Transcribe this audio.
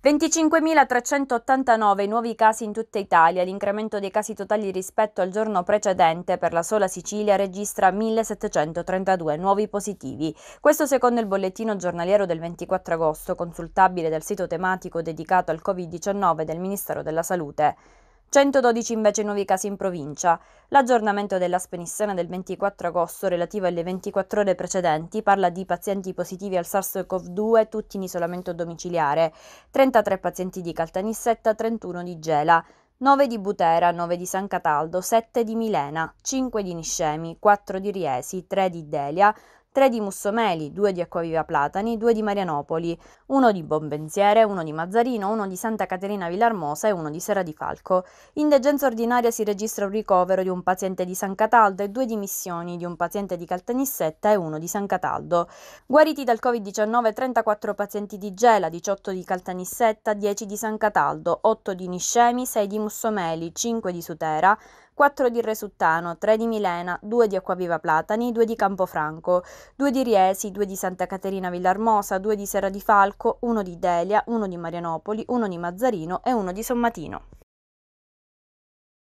25.389 nuovi casi in tutta Italia, l'incremento dei casi totali rispetto al giorno precedente per la sola Sicilia registra 1.732 nuovi positivi. Questo secondo il bollettino giornaliero del 24 agosto, consultabile dal sito tematico dedicato al Covid-19 del Ministero della Salute. 112 invece nuovi casi in provincia. L'aggiornamento della spedizione del 24 agosto relativo alle 24 ore precedenti parla di pazienti positivi al SARS-CoV-2 tutti in isolamento domiciliare, 33 pazienti di Caltanissetta, 31 di Gela, 9 di Butera, 9 di San Cataldo, 7 di Milena, 5 di Niscemi, 4 di Riesi, 3 di Delia, 3 di Mussomeli, 2 di Acquaviva Platani, 2 di Marianopoli, 1 di Bombenziere, 1 di Mazzarino, 1 di Santa Caterina Villarmosa e 1 di Sera di Falco. In degenza ordinaria si registra un ricovero di un paziente di San Cataldo e 2 dimissioni di un paziente di Caltanissetta e 1 di San Cataldo. Guariti dal Covid-19 34 pazienti di Gela, 18 di Caltanissetta, 10 di San Cataldo, 8 di Niscemi, 6 di Mussomeli, 5 di Sutera, 4 di Resuttano, 3 di Milena, 2 di Acquaviva Platani, 2 di Campofranco, 2 di Riesi, 2 di Santa Caterina Villarmosa, 2 di Serra di Falco, 1 di Delia, 1 di Marianopoli, 1 di Mazzarino e 1 di Sommatino.